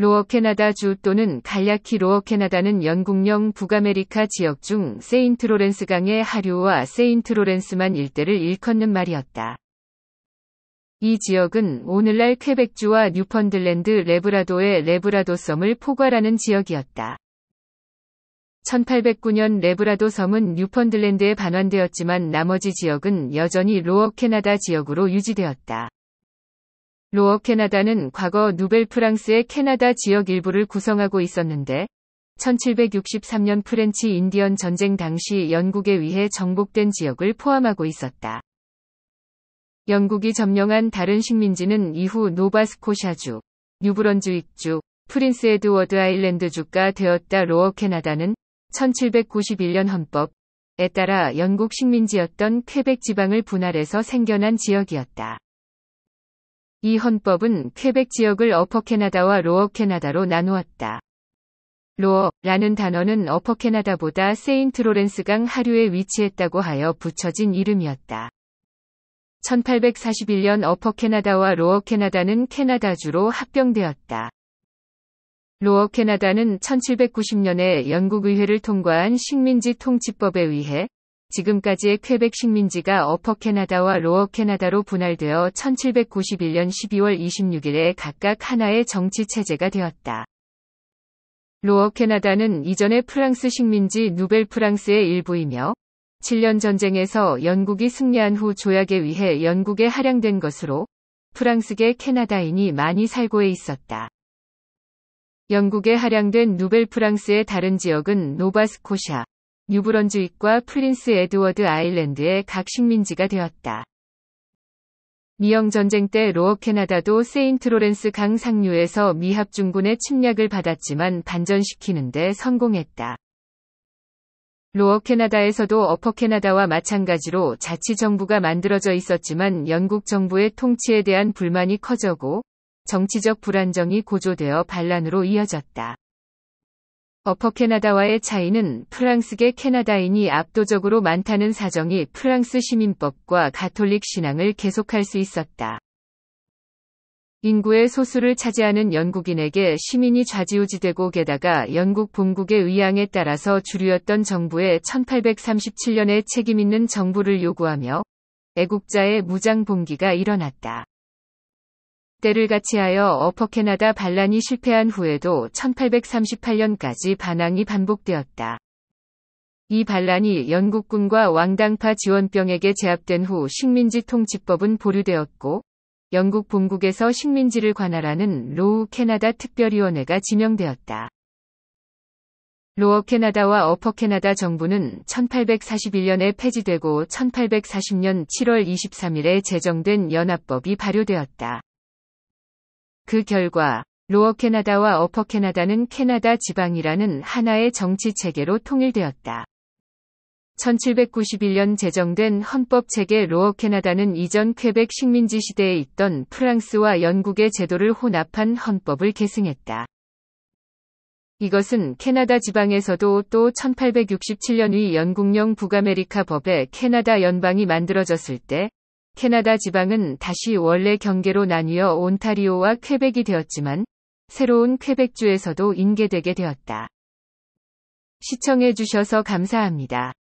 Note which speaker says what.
Speaker 1: 로어 캐나다 주 또는 갈라키 로어 캐나다는 영국령 북아메리카 지역 중 세인트로렌스 강의 하류와 세인트로렌스만 일대를 일컫는 말이었다. 이 지역은 오늘날 퀘벡주와 뉴펀들랜드 레브라도의 레브라도 섬을 포괄하는 지역이었다. 1809년 레브라도 섬은 뉴펀들랜드에 반환되었지만 나머지 지역은 여전히 로어 캐나다 지역으로 유지되었다. 로어 캐나다는 과거 누벨 프랑스의 캐나다 지역 일부를 구성하고 있었는데 1763년 프렌치 인디언 전쟁 당시 영국에 의해 정복된 지역을 포함하고 있었다. 영국이 점령한 다른 식민지는 이후 노바스코샤주, 뉴브런즈윅주, 프린스 에드워드 아일랜드주가 되었다. 로어 캐나다는 1791년 헌법에 따라 영국 식민지였던 쾌백 지방을 분할해서 생겨난 지역이었다. 이 헌법은 퀘벡 지역을 어퍼 캐나다와 로어 캐나다로 나누었다. 로어라는 단어는 어퍼 캐나다보다 세인트 로렌스강 하류에 위치했다고 하여 붙여진 이름이었다. 1841년 어퍼 캐나다와 로어 캐나다는 캐나다주로 합병되었다. 로어 캐나다는 1790년에 영국 의회를 통과한 식민지 통치법에 의해 지금까지의 퀘벡 식민지가 어퍼 캐나다와 로어 캐나다로 분할되어 1791년 12월 26일에 각각 하나의 정치 체제가 되었다. 로어 캐나다는 이전의 프랑스 식민지 누벨 프랑스의 일부이며 7년 전쟁에서 영국이 승리한 후 조약에 의해 영국에 할양된 것으로 프랑스계 캐나다인이 많이 살고에 있었다. 영국에 할양된 누벨 프랑스의 다른 지역은 노바스코샤, 뉴브런즈윅과 프린스 에드워드 아일랜드의 각 식민지가 되었다. 미영 전쟁 때 로어 캐나다도 세인트로렌스 강 상류에서 미합중군의 침략을 받았지만 반전시키는데 성공했다. 로어 캐나다에서도 어퍼 캐나다와 마찬가지로 자치정부가 만들어져 있었지만 영국 정부의 통치에 대한 불만이 커져고 정치적 불안정이 고조되어 반란으로 이어졌다. 어퍼 캐나다와의 차이는 프랑스계 캐나다인이 압도적으로 많다는 사정이 프랑스 시민법과 가톨릭 신앙을 계속할 수 있었다. 인구의 소수를 차지하는 영국인에게 시민이 좌지우지되고 게다가 영국 본국의 의향에 따라서 주류였던 정부의 1837년에 책임있는 정부를 요구하며 애국자의 무장 봉기가 일어났다. 때를 같이하여 어퍼캐나다 반란이 실패한 후에도 1838년까지 반항이 반복되었다. 이 반란이 영국군과 왕당파 지원병에게 제압된 후 식민지 통치법은 보류되었고 영국 본국에서 식민지를 관할하는 로우 캐나다 특별위원회가 지명되었다. 로어 캐나다와 어퍼 캐나다 정부는 1841년에 폐지되고 1840년 7월 23일에 제정된 연합법이 발효되었다. 그 결과 로어 캐나다와 어퍼 캐나다는 캐나다 지방이라는 하나의 정치 체계로 통일되었다. 1791년 제정된 헌법 체계 로어 캐나다는 이전 퀘백 식민지 시대에 있던 프랑스와 영국의 제도를 혼합한 헌법을 계승했다. 이것은 캐나다 지방에서도 또 1867년 의 영국령 북아메리카 법에 캐나다 연방이 만들어졌을 때 캐나다 지방은 다시 원래 경계로 나뉘어 온타리오와 퀘벡이 되었지만 새로운 퀘벡주에서도 인계되게 되었다. 시청해주셔서 감사합니다.